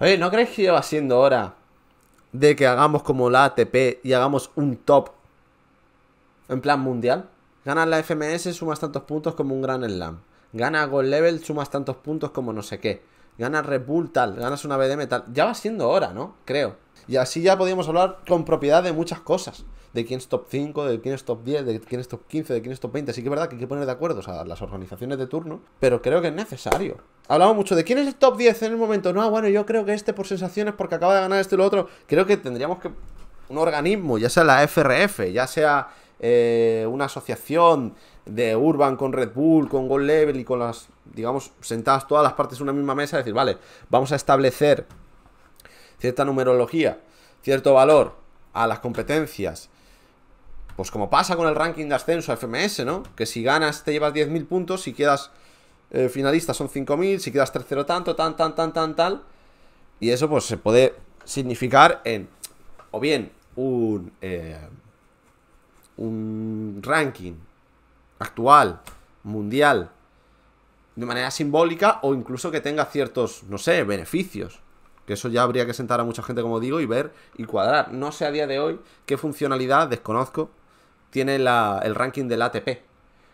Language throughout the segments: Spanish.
Oye, ¿no crees que lleva siendo hora de que hagamos como la ATP y hagamos un top en plan mundial? Ganas la FMS, sumas tantos puntos como un gran slam. Gana Gold Level, sumas tantos puntos como no sé qué ganas Red Bull tal, ganas una BDM tal. Ya va siendo hora, ¿no? Creo. Y así ya podíamos hablar con propiedad de muchas cosas. De quién es top 5, de quién es top 10, de quién es top 15, de quién es top 20. Así que es verdad que hay que poner de acuerdo a las organizaciones de turno, pero creo que es necesario. Hablamos mucho de quién es el top 10 en el momento. No, bueno, yo creo que este por sensaciones, porque acaba de ganar este y lo otro. Creo que tendríamos que... Un organismo, ya sea la FRF, ya sea eh, una asociación de Urban con Red Bull, con Gold Level y con las, digamos, sentadas todas las partes en una misma mesa, decir, vale, vamos a establecer cierta numerología, cierto valor a las competencias. Pues como pasa con el ranking de ascenso a FMS, ¿no? Que si ganas te llevas 10.000 puntos, si quedas eh, finalista son 5.000, si quedas tercero tanto, tan, tan, tan, tan, tal. Y eso pues se puede significar en o bien un... Eh, un ranking actual, mundial, de manera simbólica o incluso que tenga ciertos, no sé, beneficios. Que eso ya habría que sentar a mucha gente, como digo, y ver y cuadrar. No sé a día de hoy qué funcionalidad, desconozco, tiene la, el ranking del ATP.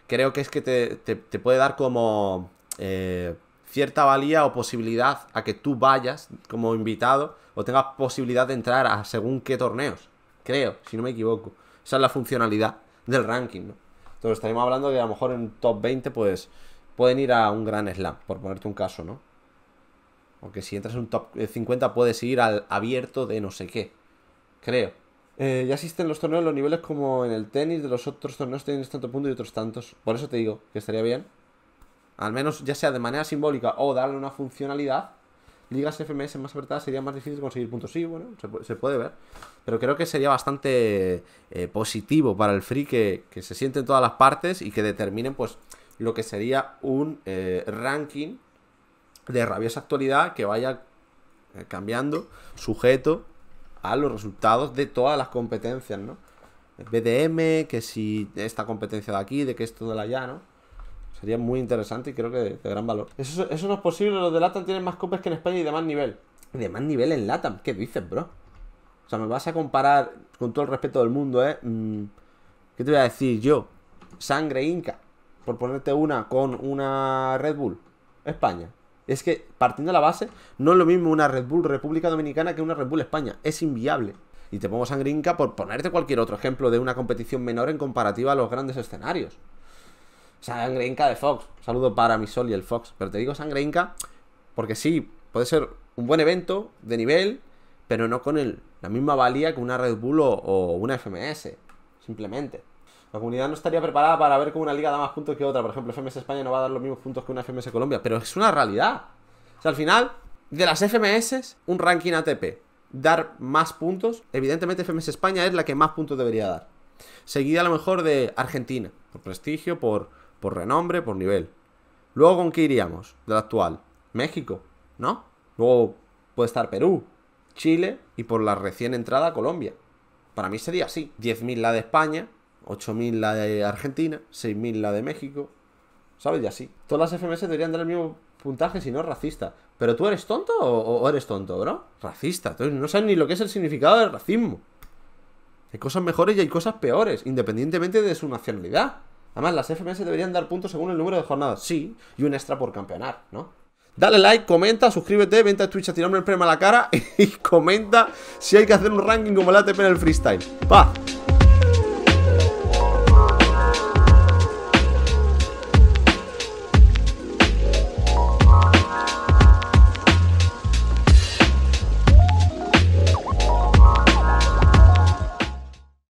Creo que es que te, te, puede dar como eh, cierta valía o posibilidad a que tú vayas como invitado o tengas posibilidad de entrar a según qué torneos. Creo, si no me equivoco. Esa es la funcionalidad del ranking, ¿no? Entonces estaríamos hablando de a lo mejor en top 20, pues pueden ir a un gran slam, por ponerte un caso, ¿no? Aunque si entras en un top 50 eh, puedes ir al abierto de no sé qué. Creo. Eh, ya existen los torneos, los niveles como en el tenis, de los otros torneos tienes este tanto punto y otros tantos. Por eso te digo que estaría bien. Al menos ya sea de manera simbólica o darle una funcionalidad ligas FMS más apretadas sería más difícil conseguir puntos. Sí, bueno, se, puede ver. Pero creo que sería bastante eh, positivo para el free que, que se sienten todas las partes y que determinen pues lo que sería un eh, ranking de rabiosa actualidad que vaya eh, cambiando sujeto a los resultados de todas las competencias, ¿no? BDM, que si esta competencia de aquí, de que esto de la allá, ¿no? Sería muy interesante y creo que de, gran valor. Eso, no es posible, los de Latam tienen más copias que en España y de más nivel. De más nivel en Latam, ¿qué dices, bro? O sea, me vas a comparar, con todo el respeto del mundo, ¿eh? Mm, ¿Qué te voy a decir yo? Sangre Inca, por ponerte una con una Red Bull. España. Es que, partiendo de la base, no es lo mismo una Red Bull República Dominicana que una Red Bull España. Es inviable. Y te pongo Sangre Inca por ponerte cualquier otro ejemplo de una competición menor en comparativa a los grandes escenarios. Sangre Inca de Fox. saludo para mi Sol y el Fox. Pero te digo Sangre Inca porque sí, puede ser un buen evento de nivel, pero no con la misma valía que una Red Bull o, o una FMS. Simplemente. La comunidad no estaría preparada para ver cómo una liga da más puntos que otra. Por ejemplo, FMS España no va a dar los mismos puntos que una FMS Colombia. Pero es una realidad. O sea, al final, de las FMS, un ranking ATP. Dar más puntos. Evidentemente, FMS España es la que más puntos debería dar. Seguida a lo mejor de Argentina. Por prestigio, por por renombre, por nivel. Luego, ¿con qué iríamos De la actual? México, ¿no? Luego puede estar Perú, Chile y por la recién entrada Colombia. Para mí sería así. 10.000 la de España, 8.000 la de Argentina, 6.000 la de México, ¿sabes? Y así. Todas las FMS deberían dar el mismo puntaje si no es racista. Pero tú eres tonto o, eres tonto, bro? Racista. Entonces no sabes ni lo que es el significado del racismo. Hay cosas mejores y hay cosas peores, independientemente de su nacionalidad. Además, las FMS deberían dar puntos según el número de jornadas. Sí, y un extra por campeonar, ¿no? Dale like, comenta, suscríbete, vente a Twitch a tirarme el premio a la cara y comenta si hay que hacer un ranking como la ATP en el freestyle. pa